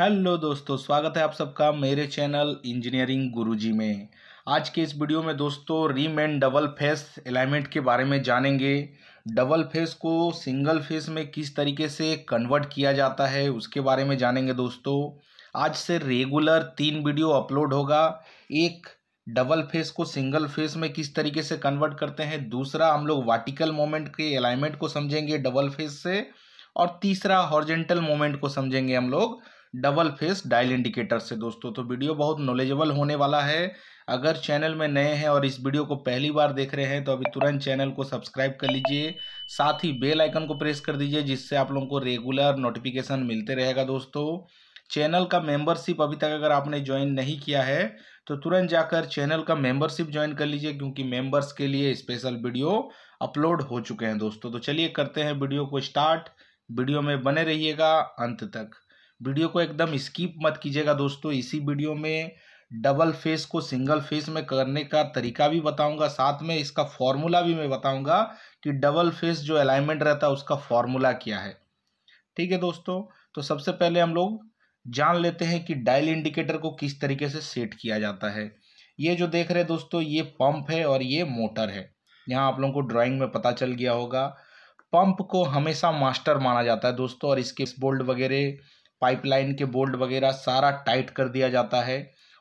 hello दोस्तों स्वागत है आप सबका मेरे चैनल इंजीनियरिंग गुरुजी में आज के इस वीडियो में दोस्तों rim and double face alignment के बारे में जानेंगे डबल फेस को सिंगल फेस में किस तरीके से कन्वर्ट किया जाता है उसके बारे में जानेंगे दोस्तों आज से रेगुलर तीन वीडियो अपलोड होगा एक डबल फेस को सिंगल फेस में किस तरीके से कन्वर्ट करते हैं दूसरा हम लोग वाटिकल मोमेंट के अलाइनमेंट को समझेंगे डबल फेस से और तीसरा हॉर्जेंटल मोमेंट को समझेंगे हम लोग डबल फेस डायल इंडिकेटर से दोस्तों तो वीडियो बहुत नॉलेजेबल होने वाला है अगर चैनल में नए हैं और इस वीडियो को पहली बार देख रहे हैं तो अभी तुरंत चैनल को सब्सक्राइब कर लीजिए साथ ही बेल आइकन को प्रेस कर दीजिए जिससे आप लोगों को रेगुलर नोटिफिकेशन मिलते रहेगा दोस्तों चैनल का मेंबरशिप अभी तक अगर आपने ज्वाइन नहीं किया है तो तुरंत जाकर चैनल का मेंबरशिप ज्वाइन कर लीजिए क्योंकि मेंबर्स के लिए स्पेशल वीडियो अपलोड हो चुके हैं दोस्तों तो चलिए करते हैं वीडियो को स्टार्ट वीडियो में बने रहिएगा अंत तक वीडियो को एकदम स्किप मत कीजिएगा दोस्तों इसी वीडियो में डबल फेस को सिंगल फेस में करने का तरीका भी बताऊंगा साथ में इसका फॉर्मूला भी मैं बताऊंगा कि डबल फेस जो अलाइनमेंट रहता है उसका फॉर्मूला क्या है ठीक है दोस्तों तो सबसे पहले हम लोग जान लेते हैं कि डायल इंडिकेटर को किस तरीके से सेट किया जाता है ये जो देख रहे दोस्तों ये पंप है और ये मोटर है यहाँ आप लोगों को ड्राइंग में पता चल गया होगा पंप को हमेशा मास्टर माना जाता है दोस्तों और इसके बोल्ड वगैरह पाइपलाइन के बोल्ट वगैरह सारा टाइट कर दिया जाता है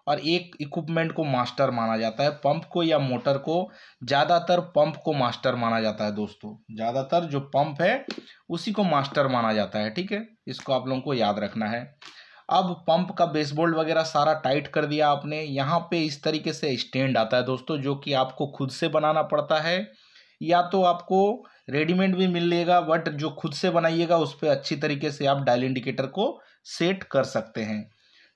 और एक इक्विपमेंट को मास्टर माना जाता है पंप को या मोटर को ज़्यादातर पंप को मास्टर माना जाता है दोस्तों ज़्यादातर जो पंप है उसी को मास्टर माना जाता है ठीक है इसको आप लोगों को याद रखना है अब पंप का बोल्ट वगैरह सारा टाइट कर दिया आपने यहाँ पे इस तरीके से स्टैंड आता है दोस्तों जो कि आपको खुद से बनाना पड़ता है या तो आपको रेडीमेड भी मिलेगा बट जो खुद से बनाइएगा उस पर अच्छी तरीके से आप डायल इंडिकेटर को सेट कर सकते हैं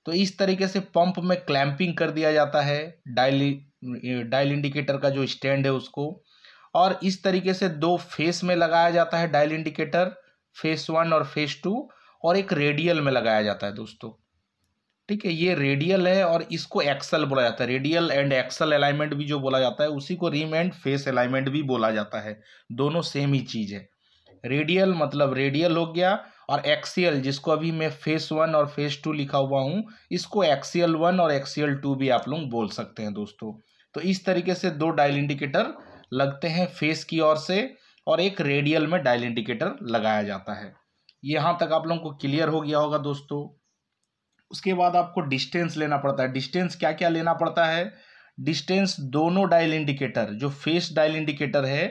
तो इस तरीके से पंप में क्लैंपिंग कर दिया जाता है डायल डायल इंडिकेटर का जो स्टैंड है उसको और इस तरीके से दो फेस में लगाया जाता है डायल इंडिकेटर फेस वन और फेस टू और एक रेडियल में लगाया जाता है दोस्तों ठीक है ये रेडियल है और इसको एक्सल बोला जाता है रेडियल एंड एक्सल अलाइनमेंट भी जो बोला जाता है उसी को रिम एंड फेस अलाइनमेंट भी बोला जाता है दोनों सेम ही चीज़ है रेडियल मतलब रेडियल हो गया और एक्सीएल जिसको अभी मैं फेस वन और फेस टू लिखा हुआ हूँ इसको एक्सीएल वन और एक्सीएल टू भी आप लोग बोल सकते हैं दोस्तों तो इस तरीके से दो डायल इंडिकेटर लगते हैं फेस की ओर से और एक रेडियल में डायल इंडिकेटर लगाया जाता है यहाँ तक आप लोगों को क्लियर हो गया होगा दोस्तों उसके बाद आपको डिस्टेंस लेना पड़ता है डिस्टेंस क्या क्या लेना पड़ता है डिस्टेंस दोनों डायल इंडिकेटर जो फेस डायल इंडिकेटर है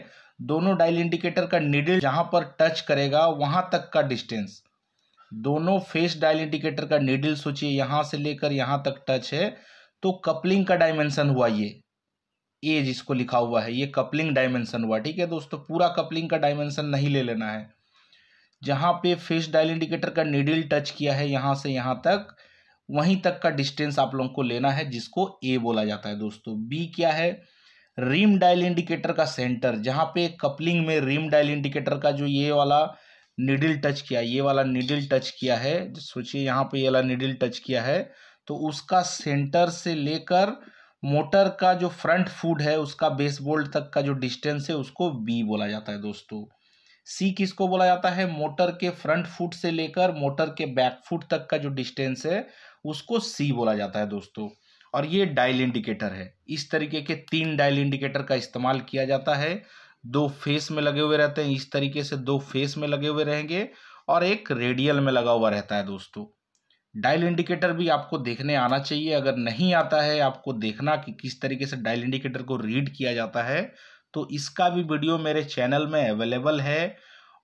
दोनों डायल इंडिकेटर का निडिल जहां पर टच करेगा वहां तक का डिस्टेंस दोनों फेस डायल इंडिकेटर का निडिल सोचिए यहां से लेकर यहां तक टच है तो कपलिंग का डायमेंशन हुआ ये ए जिसको लिखा हुआ है ये कपलिंग डायमेंशन हुआ ठीक है दोस्तों पूरा कपलिंग का डायमेंशन नहीं ले लेना है जहां पे फेस डायल इंडिकेटर का निडिल टच किया है यहां से यहां तक वहीं तक का डिस्टेंस आप लोगों को लेना है जिसको ए बोला जाता है दोस्तों बी क्या है रिम डायल इंडिकेटर का सेंटर जहाँ पे कपलिंग में रिम डायल इंडिकेटर का जो ये वाला निडिल टच किया ये वाला निडिल टच किया है सोचिए यहाँ पे ये वाला निडिल टच किया है तो उसका सेंटर से लेकर मोटर का जो फ्रंट फूड है उसका बेस बोल्ट तक का जो डिस्टेंस है उसको बी बोला जाता है दोस्तों सी किसको बोला जाता है मोटर के फ्रंट फुट से लेकर मोटर के बैक फुट तक का जो डिस्टेंस है उसको सी बोला जाता है दोस्तों और ये डायल इंडिकेटर है इस तरीके के तीन डायल इंडिकेटर का इस्तेमाल किया जाता है दो फेस में लगे हुए रहते हैं इस तरीके से दो फेस में लगे हुए रहेंगे और एक रेडियल में लगा हुआ रहता है दोस्तों डायल इंडिकेटर भी आपको देखने आना चाहिए अगर नहीं आता है आपको देखना कि किस तरीके से डायल इंडिकेटर को रीड किया जाता है तो इसका भी वीडियो मेरे चैनल में अवेलेबल है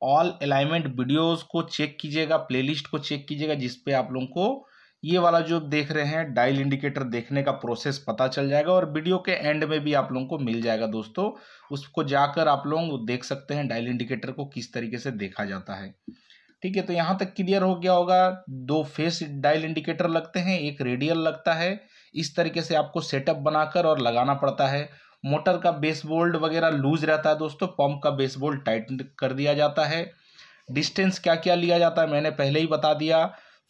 ऑल अलाइनमेंट वीडियोस को चेक कीजिएगा प्लेलिस्ट को चेक कीजिएगा जिसपे आप लोगों को ये वाला जो देख रहे हैं डायल इंडिकेटर देखने का प्रोसेस पता चल जाएगा और वीडियो के एंड में भी आप लोगों को मिल जाएगा दोस्तों उसको जाकर आप लोग देख सकते हैं डायल इंडिकेटर को किस तरीके से देखा जाता है ठीक है तो यहाँ तक क्लियर हो गया होगा दो फेस डायल इंडिकेटर लगते हैं एक रेडियल लगता है इस तरीके से आपको सेटअप बनाकर और लगाना पड़ता है मोटर का बेस बोल्ड वगैरह लूज रहता है दोस्तों पंप का बेस बोल्ड टाइट कर दिया जाता है डिस्टेंस क्या क्या लिया जाता है मैंने पहले ही बता दिया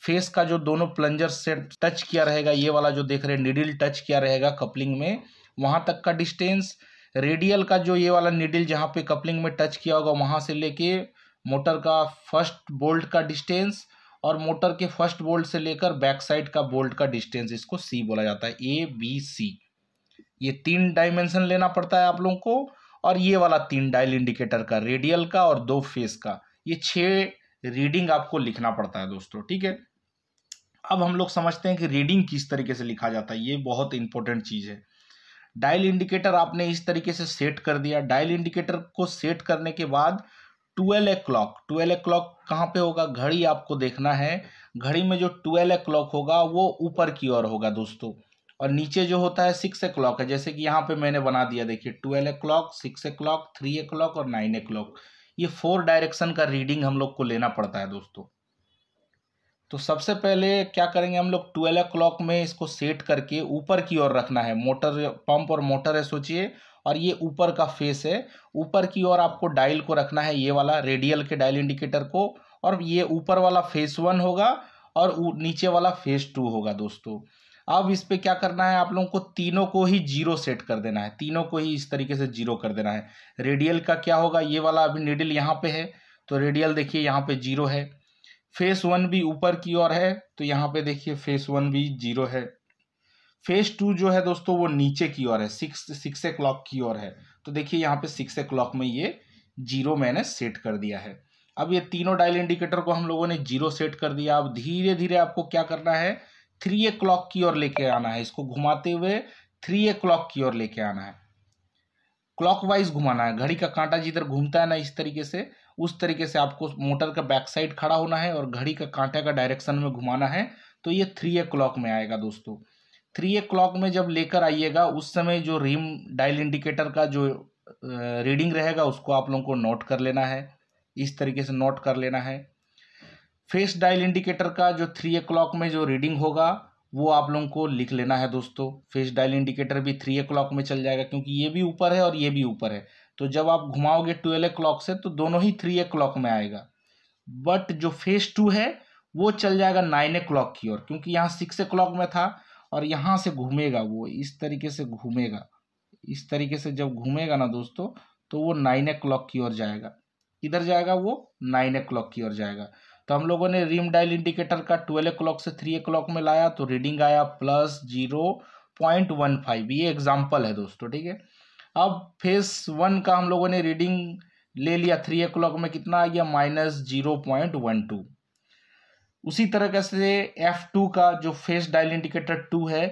फेस का जो दोनों प्लंजर सेट टच किया रहेगा ये वाला जो देख रहे हैं निडिल टच किया रहेगा कपलिंग में वहाँ तक का डिस्टेंस रेडियल का जो ये वाला निडिल जहाँ पे कपलिंग में टच किया होगा वहाँ से लेके मोटर का फर्स्ट बोल्ट का डिस्टेंस और मोटर के फर्स्ट बोल्ट से लेकर बैक साइड का बोल्ट का डिस्टेंस इसको सी बोला जाता है ए बी सी ये तीन डायमेंशन लेना पड़ता है आप लोगों को और ये वाला तीन डायल इंडिकेटर का रेडियल का और दो फेस का ये छः रीडिंग आपको लिखना पड़ता है दोस्तों ठीक है अब हम लोग समझते हैं कि रीडिंग किस तरीके से लिखा जाता है ये बहुत इंपॉर्टेंट चीज़ है डायल इंडिकेटर आपने इस तरीके से सेट कर दिया डायल इंडिकेटर को सेट करने के बाद twelve o'clock twelve o'clock कहाँ पे होगा घड़ी आपको देखना है घड़ी में जो ट्वेल्व ए क्लॉक होगा वो ऊपर की ओर होगा दोस्तों और नीचे जो होता है सिक्स ए क्लॉक है जैसे कि यहाँ पे मैंने बना दिया देखिए twelve o'clock six o'clock three o'clock और नाइन ए क्लॉक ये फोर डायरेक्शन का रीडिंग हम लोग को लेना पड़ता है दोस्तों तो सबसे पहले क्या करेंगे हम लोग ट्वेल्व क्लॉक में इसको सेट करके ऊपर की ओर रखना है मोटर पंप और मोटर है सोचिए और ये ऊपर का फेस है ऊपर की ओर आपको डायल को रखना है ये वाला रेडियल के डायल इंडिकेटर को और ये ऊपर वाला फेस वन होगा और नीचे वाला फेस टू होगा दोस्तों अब इस पर क्या करना है आप लोगों को तीनों को ही जीरो सेट कर देना है तीनों को ही इस तरीके से जीरो कर देना है रेडियल का क्या होगा ये वाला अभी निडिल यहाँ पे है तो रेडियल देखिए यहाँ पे जीरो है फेस वन भी ऊपर की ओर है तो यहाँ पे देखिए फेस वन भी जीरो है फेस टू जो है दोस्तों वो नीचे की ओर है सिक्स सिक्स ए क्लॉक की ओर है तो देखिए यहाँ पे सिक्स ए क्लॉक में ये जीरो मैंने सेट कर दिया है अब ये तीनों डायल इंडिकेटर को हम लोगों ने जीरो सेट कर दिया अब धीरे धीरे आपको क्या करना है थ्री ए क्लॉक की ओर लेके आना है इसको घुमाते हुए थ्री ए क्लॉक की ओर लेके आना है क्लॉकवाइज घुमाना है घड़ी का कांटा जिधर घूमता है ना इस तरीके से उस तरीके से आपको मोटर का बैक साइड खड़ा होना है और घड़ी का कांटे का डायरेक्शन में घुमाना है तो ये थ्री ए क्लॉक में आएगा दोस्तों थ्री ए क्लॉक में जब लेकर आइएगा उस समय जो रिम डायल इंडिकेटर का जो रीडिंग रहेगा उसको आप लोगों को नोट कर लेना है इस तरीके से नोट कर लेना है फेस डायल इंडिकेटर का जो थ्री ए क्लॉक में जो रीडिंग होगा वो आप लोगों को लिख लेना है दोस्तों फेस डायल इंडिकेटर भी थ्री ए क्लॉक में चल जाएगा क्योंकि ये भी ऊपर है और ये भी ऊपर है तो जब आप घुमाओगे ट्वेल्व ए क्लॉक से तो दोनों ही थ्री ए क्लॉक में आएगा बट जो फेज टू है वो चल जाएगा नाइन ए क्लॉक की ओर क्योंकि यहाँ सिक्स ए क्लॉक में था और यहाँ से घूमेगा वो इस तरीके से घूमेगा इस तरीके से जब घूमेगा ना दोस्तों तो वो नाइन ए क्लॉक की ओर जाएगा इधर जाएगा वो नाइन ए क्लॉक की ओर जाएगा तो हम लोगों ने रिम डायल इंडिकेटर का ट्वेल्व क्लॉक से थ्री ए क्लॉक में लाया तो रीडिंग आया plus zero point one five ये एग्जाम्पल है दोस्तों ठीक है अब फेस वन का हम लोगों ने रीडिंग ले लिया थ्री ओ क्लॉक में कितना आ गया minus zero point one two उसी तरह से एफ टू का जो फेस डायल इंडिकेटर टू है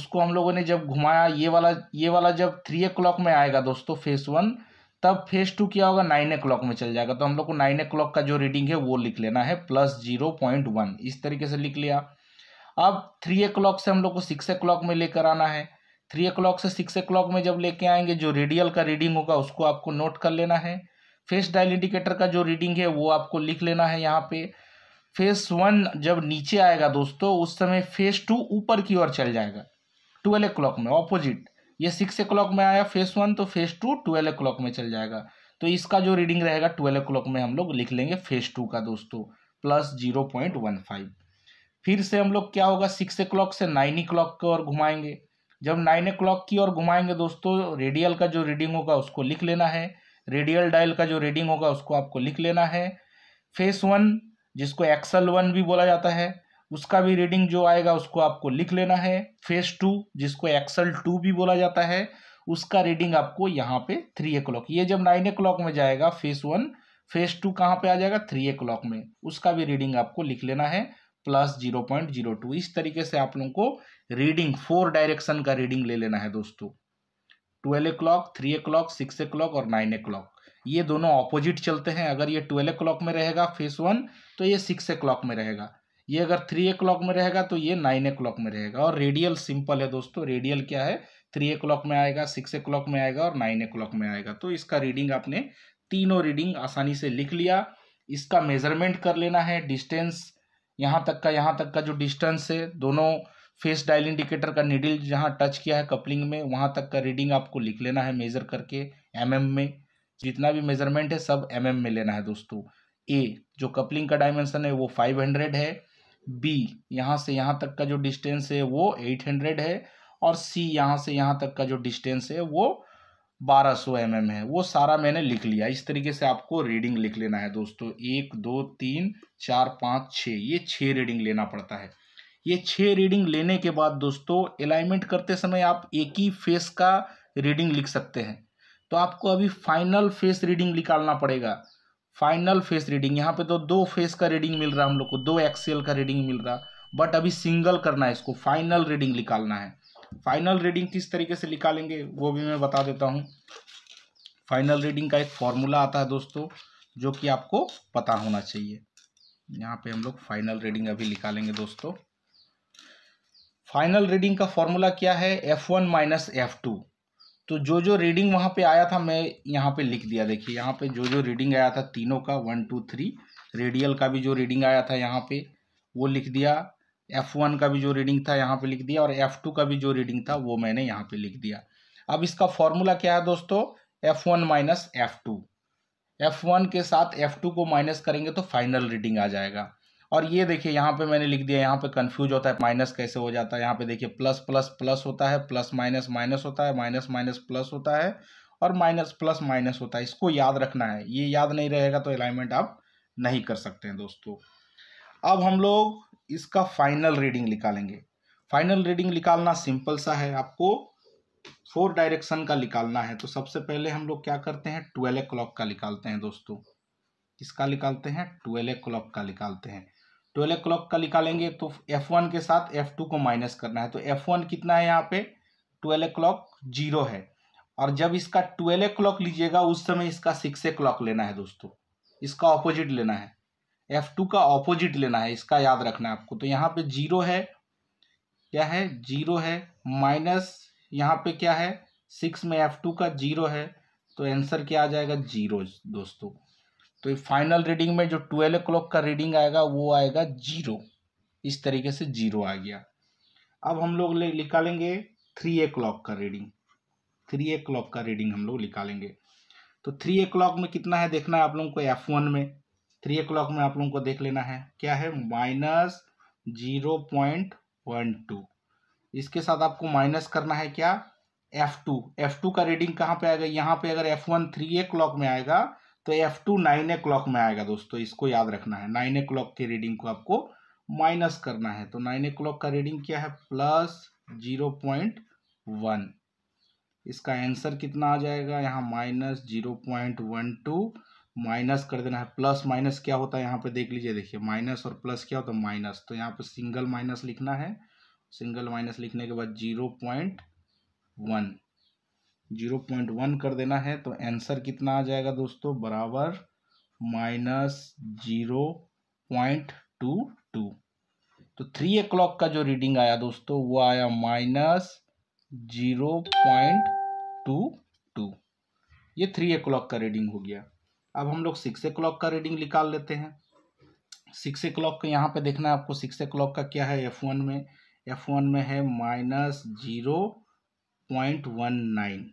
उसको हम लोगों ने जब घुमाया ये वाला ये वाला जब थ्री ओ क्लॉक में आएगा दोस्तों फेस वन तब फेस टू क्या होगा नाइन ओ क्लॉक में चल जाएगा तो हम लोग को नाइन ओ क्लॉक का जो रीडिंग है वो लिख लेना है प्लस जीरो पॉइंट वन इस तरीके से लिख लिया अब थ्री ओ क्लॉक से हम लोग को सिक्स ओ क्लॉक में लेकर आना है थ्री ओ से सिक्स ओ में जब लेके आएंगे जो रेडियल का रीडिंग होगा उसको आपको नोट कर लेना है फेस डायल इंडिकेटर का जो रीडिंग है वो आपको लिख लेना है यहाँ पे फेस वन जब नीचे आएगा दोस्तों उस समय फेस टू ऊपर की ओर चल जाएगा ट्वेल्व ओ में ऑपोजिट ये सिक्स ओ में आया फेस वन तो फेस टू ट्वेल्व ओ में चल जाएगा तो इसका जो रीडिंग रहेगा ट्वेल्व ओ में हम लोग लिख लेंगे फेस टू का दोस्तों plus zero point one five फिर से हम लोग क्या होगा सिक्स ओ से नाइन ओ की ओर घुमाएंगे जब नाइन ओ की ओर घुमाएंगे दोस्तों रेडियल का जो रीडिंग होगा उसको लिख लेना है रेडियल डायल का जो रीडिंग होगा उसको आपको लिख लेना है फेस वन जिसको एक्सल वन भी बोला जाता है उसका भी रीडिंग जो आएगा उसको आपको लिख लेना है फेस टू जिसको एक्सल टू भी बोला जाता है उसका रीडिंग आपको यहाँ पे थ्री ओ ये जब नाइन ओ में जाएगा फेस वन फेस टू कहाँ पे आ जाएगा थ्री ओ में उसका भी रीडिंग आपको लिख लेना है plus zero point zero two इस तरीके से आप लोगों को रीडिंग फोर डायरेक्शन का रीडिंग ले लेना है दोस्तों twelve o'clock three o'clock six o'clock और नाइन ए क्लॉक ये दोनों ऑपोजिट चलते हैं अगर ये ट्वेल्व ए क्लॉक में रहेगा फेस वन तो ये सिक्स ए क्लॉक में रहेगा ये अगर थ्री ए क्लॉक में रहेगा तो ये नाइन ए क्लॉक में रहेगा और रेडियल सिंपल है दोस्तों रेडियल क्या है थ्री ए क्लॉक में आएगा सिक्स ए क्लॉक में आएगा और नाइन ए क्लॉक में आएगा तो इसका रीडिंग आपने तीनों रीडिंग आसानी से लिख लिया इसका मेजरमेंट कर लेना है डिस्टेंस यहाँ तक का यहाँ तक का जो डिस्टेंस है दोनों फेस डायल इंडिकेटर का निडिल जहाँ टच किया है कपलिंग में वहाँ तक का रीडिंग आपको लिख लेना है मेज़र करके एम mm में जितना भी मेजरमेंट है सब एम mm में लेना है दोस्तों ए जो कपलिंग का डायमेंशन है वो फाइव हंड्रेड है बी यहाँ से यहाँ तक का जो डिस्टेंस है वो एट हंड्रेड है और सी यहाँ से यहाँ तक का जो डिस्टेंस है वो बारह सौ एम एम है वो सारा मैंने लिख लिया इस तरीके से आपको रीडिंग लिख लेना है दोस्तों एक दो तीन चार पाँच छः ये छः रीडिंग लेना पड़ता है ये छः रीडिंग लेने के बाद दोस्तों अलाइनमेंट करते समय आप एक ही फेस का रीडिंग लिख सकते हैं तो आपको अभी फाइनल फेस रीडिंग निकालना पड़ेगा फाइनल फेस रीडिंग यहाँ पे तो दो फेस का रीडिंग मिल रहा हम लोग को दो एक्सेल का रीडिंग मिल रहा बट अभी सिंगल करना है इसको फाइनल रीडिंग निकालना है फाइनल रीडिंग किस तरीके से निकालेंगे वो भी मैं बता देता हूँ फाइनल रीडिंग का एक फॉर्मूला आता है दोस्तों जो कि आपको पता होना चाहिए यहाँ पे हम लोग फाइनल रीडिंग अभी निकालेंगे दोस्तों फाइनल रीडिंग का फॉर्मूला क्या है F one minus F two तो जो जो रीडिंग वहाँ पे आया था मैं यहाँ पे लिख दिया देखिए यहाँ पे जो जो रीडिंग आया था तीनों का वन टू थ्री रेडियल का भी जो रीडिंग आया था यहाँ पे वो लिख दिया एफ वन का भी जो रीडिंग था यहाँ पे लिख दिया और एफ टू का भी जो रीडिंग था वो मैंने यहाँ पे लिख दिया अब इसका फॉर्मूला क्या है दोस्तों F one minus F two F one के साथ एफ टू को माइनस करेंगे तो फाइनल रीडिंग आ जाएगा और ये देखिए यहाँ पे मैंने लिख दिया यहाँ पे कन्फ्यूज होता है माइनस कैसे हो जाता है यहाँ पे देखिए प्लस प्लस प्लस होता है प्लस माइनस माइनस होता है माइनस माइनस प्लस होता है और माइनस प्लस माइनस होता है इसको याद रखना है ये याद नहीं रहेगा तो अलाइनमेंट आप नहीं कर सकते हैं दोस्तों अब हम लोग इसका फाइनल रीडिंग निकालेंगे फाइनल रीडिंग निकालना सिंपल सा है आपको फोर डायरेक्शन का निकालना है तो सबसे पहले हम लोग क्या करते हैं ट्वेल्व क्लॉक का निकालते हैं दोस्तों किसका निकालते हैं ट्वेल्व क्लॉक का निकालते हैं ट्वेल्व क्लॉक का निकालेंगे तो एफ वन के साथ एफ टू को माइनस करना है तो एफ वन कितना है यहाँ पे ट्वेल्व ए क्लॉक जीरो है और जब इसका ट्वेल्व क्लॉक लीजिएगा उस समय इसका सिक्स क्लॉक लेना है दोस्तों इसका ऑपोजिट लेना है एफ टू का ऑपोजिट लेना है इसका याद रखना है आपको तो यहाँ पे जीरो है क्या है जीरो है माइनस यहाँ पे क्या है सिक्स में एफ टू का जीरो है तो आंसर क्या आ जाएगा जीरो दोस्तों तो फाइनल रीडिंग में जो ट्वेल्व क्लॉक का रीडिंग आएगा वो आएगा जीरो इस तरीके से जीरो आ गया अब हम लोग निकालेंगे थ्री ए क्लॉक का रीडिंग थ्री ए क्लॉक का रीडिंग हम लोग निकालेंगे तो थ्री ए क्लॉक में कितना है देखना है आप लोगों को एफ वन में थ्री ओ क्लॉक में आप लोगों को देख लेना है क्या है minus zero point one two इसके साथ आपको माइनस करना है क्या एफ टू एफ टू का रीडिंग कहाँ पे आएगा यहाँ पे अगर F one three o'clock में आएगा तो F two nine o'clock में आएगा दोस्तों इसको याद रखना है नाइन ए क्लॉक की रीडिंग को आपको माइनस करना है तो नाइन ए क्लॉक का रीडिंग क्या है प्लस जीरो पॉइंट वन इसका आंसर कितना आ जाएगा यहाँ minus zero point one two minus कर देना है प्लस माइनस क्या होता है यहाँ पे देख लीजिए देखिए माइनस और प्लस क्या होता है माइनस तो यहाँ पे सिंगल माइनस लिखना है सिंगल माइनस लिखने के बाद zero point one zero point one कर देना है तो आंसर कितना आ जाएगा दोस्तों बराबर minus zero point two two तो थ्री ओ क्लॉक का जो रीडिंग आया दोस्तों वो आया minus zero point two two ये थ्री ओ क्लॉक का रीडिंग हो गया अब हम लोग सिक्स ए क्लॉक का रीडिंग निकाल लेते हैं सिक्स ए क्लॉक का यहाँ पे देखना है आपको सिक्स ए क्लॉक का क्या है एफ वन में एफ वन में है minus zero point one nine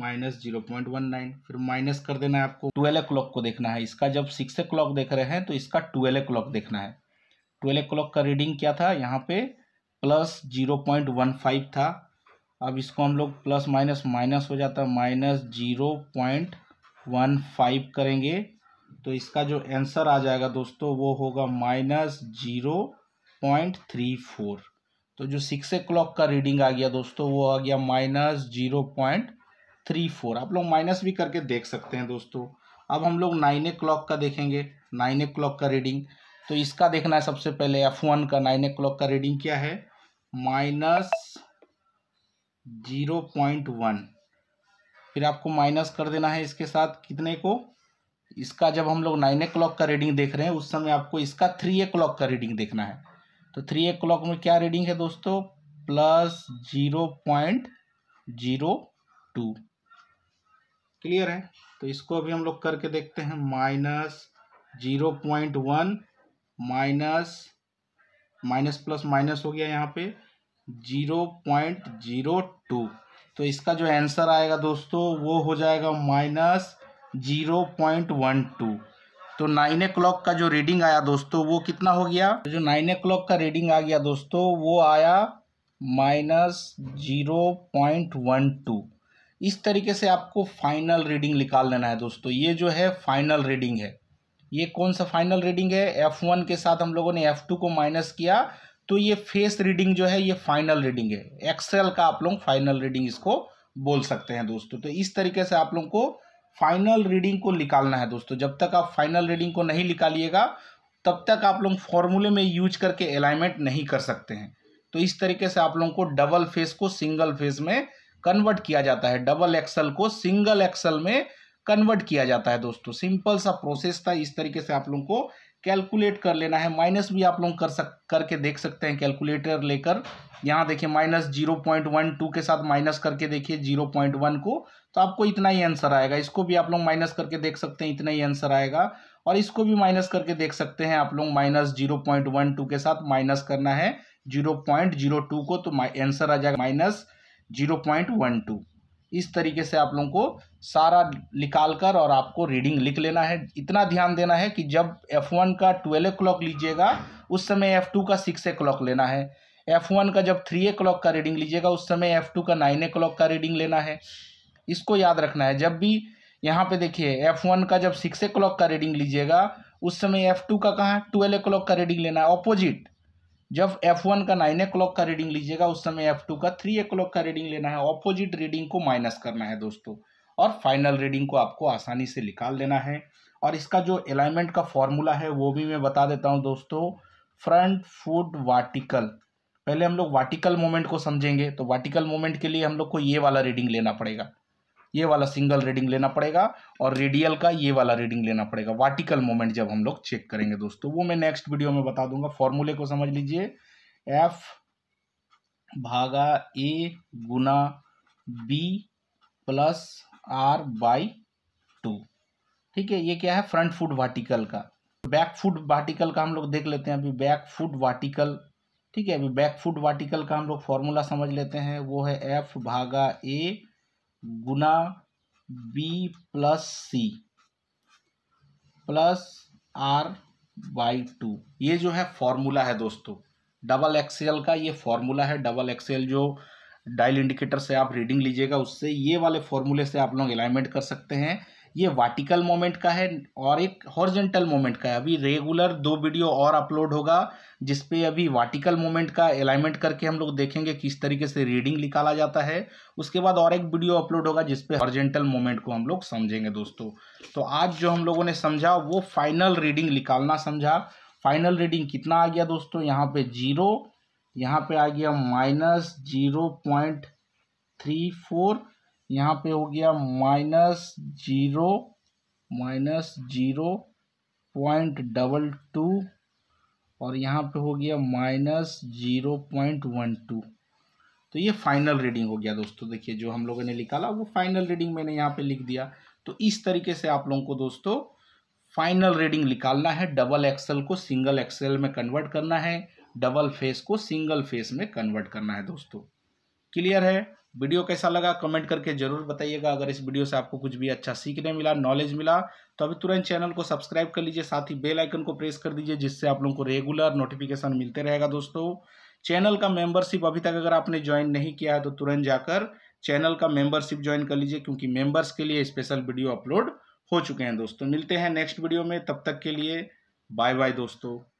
minus zero point one nine फिर माइनस कर देना है आपको ट्वेल्व ओ क्लॉक को देखना है इसका जब सिक्स ओ क्लॉक देख रहे हैं तो इसका ट्वेल्व ओ क्लॉक देखना है ट्वेल्व ओ क्लॉक का रीडिंग क्या था यहाँ पे plus zero point one five था अब इसको हम लोग प्लस माइनस माइनस हो जाता है minus zero point one five करेंगे तो इसका जो आंसर आ जाएगा दोस्तों वो होगा minus zero point three four तो जो सिक्स ए क्लॉक का रीडिंग आ गया दोस्तों वो आ गया minus zero point three four आप लोग माइनस भी करके देख सकते हैं दोस्तों अब हम लोग नाइन ए क्लॉक का देखेंगे नाइन ए क्लॉक का रीडिंग तो इसका देखना है सबसे पहले एफ वन का नाइन ए क्लॉक का रीडिंग क्या है माइनस जीरो पॉइंट वन फिर आपको माइनस कर देना है इसके साथ कितने को इसका जब हम लोग नाइन ए क्लॉक का रीडिंग देख रहे हैं उस समय आपको इसका थ्री ए क्लॉक का रीडिंग देखना है तो थ्री ए क्लॉक में क्या रीडिंग है दोस्तों plus zero point zero two clear है तो इसको अभी हम लोग करके देखते हैं minus zero point one minus minus plus minus हो गया यहाँ पे जीरो पॉइंट जीरो टू तो इसका जो आंसर आएगा दोस्तों वो हो जाएगा minus zero point one two तो नाइन ए क्लॉक का जो रीडिंग आया दोस्तों वो कितना हो गया तो जो नाइन ए क्लॉक का रीडिंग आ गया दोस्तों वो आया minus zero point one two इस तरीके से आपको फाइनल रीडिंग निकाल लेना है दोस्तों ये जो है फाइनल रीडिंग है ये कौन सा फाइनल रीडिंग है एफ वन के साथ हम लोगों ने एफ टू को माइनस किया तो ये फेस रीडिंग जो है ये फाइनल रीडिंग है एक्सेल का आप लोग फाइनल रीडिंग इसको बोल सकते हैं दोस्तों तो इस तरीके से आप लोग को फाइनल रीडिंग को निकालना है दोस्तों जब तक आप फाइनल रीडिंग को नहीं निकालिएगा तब तक आप लोग फॉर्मूले में यूज करके अलाइनमेंट नहीं कर सकते हैं तो इस तरीके से आप लोगों को डबल फेस को सिंगल फेस में कन्वर्ट किया जाता है डबल एक्सल को सिंगल एक्सल में कन्वर्ट किया जाता है दोस्तों सिंपल सा प्रोसेस था इस तरीके से आप लोगों को कैलकुलेट कर लेना है माइनस भी आप लोग कर सक करके देख सकते हैं कैलकुलेटर लेकर यहाँ देखिए minus zero point one two के साथ माइनस करके देखिए जीरो पॉइंट वन को तो आपको इतना ही आंसर आएगा इसको भी आप लोग माइनस करके देख सकते हैं इतना ही आंसर आएगा और इसको भी माइनस करके देख सकते हैं आप लोग minus zero point one two के साथ माइनस करना है जीरो पॉइंट जीरो टू को तो आंसर आ जाएगा minus zero point one two इस तरीके से आप लोगों को सारा निकाल कर और आपको रीडिंग लिख लेना है इतना ध्यान देना है कि जब एफ़ वन का ट्वेल्व ओ क्लॉक लीजिएगा उस समय एफ़ टू का सिक्स ओ क्लॉक लेना है एफ़ वन का जब थ्री ओ क्लॉक का रीडिंग लीजिएगा उस समय एफ़ टू का नाइन ओ क्लॉक का रीडिंग लेना है इसको याद रखना है जब भी यहाँ पे देखिए एफ़ वन का जब सिक्स ओ क्लॉक का रीडिंग लीजिएगा उस समय एफ़ टू का कहाँ ट्वेल्व ओ क्लॉक का रीडिंग लेना है ऑपोजिट जब F1 का नाइन ए क्लॉक का रीडिंग लीजिएगा उस समय F2 का थ्री ए क्लॉक का रीडिंग लेना है ऑपोजिट रीडिंग को माइनस करना है दोस्तों और फाइनल रीडिंग को आपको आसानी से निकाल लेना है और इसका जो अलाइनमेंट का फॉर्मूला है वो भी मैं बता देता हूँ दोस्तों फ्रंट फुट वार्टिकल पहले हम लोग वार्टिकल मोमेंट को समझेंगे तो वार्टिकल मोमेंट के लिए हम लोग को ये वाला रीडिंग लेना पड़ेगा ये वाला सिंगल रीडिंग लेना पड़ेगा और रेडियल का ये वाला रीडिंग लेना पड़ेगा वार्टिकल मोमेंट जब हम लोग चेक करेंगे दोस्तों वो मैं नेक्स्ट वीडियो में बता दूंगा फॉर्मूले को समझ लीजिए एफ भागा ए गुना B plus R by two ठीक है ये क्या है फ्रंट फुट वार्टिकल का बैक फुट वार्टिकल का हम लोग देख लेते हैं अभी बैक फुट वार्टिकल ठीक है अभी बैक फुट वार्टिकल का हम लोग फॉर्मूला समझ लेते हैं वो है एफ भागा ए गुना B plus C plus R by two ये जो है फॉर्मूला है दोस्तों डबल एक्सेल का ये फॉर्मूला है डबल एक्सेल जो डायल इंडिकेटर से आप रीडिंग लीजिएगा उससे ये वाले फॉर्मूले से आप लोग अलाइनमेंट कर सकते हैं ये वर्टिकल मोमेंट का है और एक हॉर्जेंटल मोमेंट का है अभी रेगुलर दो वीडियो और अपलोड होगा जिसपे अभी वाटिकल मोमेंट का अलाइनमेंट करके हम लोग देखेंगे किस तरीके से रीडिंग निकाला जाता है उसके बाद और एक वीडियो अपलोड होगा जिसपे हॉर्जेंटल मोमेंट को हम लोग समझेंगे दोस्तों तो आज जो हम लोगों ने समझा वो फाइनल रीडिंग निकालना समझा फाइनल रीडिंग कितना आ गया दोस्तों यहाँ पे जीरो यहाँ पे आ गया minus zero point three four यहाँ पे हो गया minus zero minus zero point double two और यहाँ पे हो गया minus zero point one two तो ये फाइनल रीडिंग हो गया दोस्तों देखिए जो हम लोगों ने निकाला वो फाइनल रीडिंग मैंने यहाँ पे लिख दिया तो इस तरीके से आप लोगों को दोस्तों फाइनल रीडिंग निकालना है डबल एक्सेल को सिंगल एक्सेल में कन्वर्ट करना है डबल फेस को सिंगल फेस में कन्वर्ट करना है दोस्तों क्लियर है वीडियो कैसा लगा कमेंट करके ज़रूर बताइएगा अगर इस वीडियो से आपको कुछ भी अच्छा सीखने मिला नॉलेज मिला तो अभी तुरंत चैनल को सब्सक्राइब कर लीजिए साथ ही बेल आइकन को प्रेस कर दीजिए जिससे आप लोगों को रेगुलर नोटिफिकेशन मिलते रहेगा दोस्तों चैनल का मेंबरशिप अभी तक अगर आपने ज्वाइन नहीं किया है तो तुरंत जाकर चैनल का मेंबरशिप ज्वाइन कर लीजिए क्योंकि मेंबर्स के लिए स्पेशल वीडियो अपलोड हो चुके हैं दोस्तों मिलते हैं नेक्स्ट वीडियो में तब तक के लिए बाय बाय दोस्तों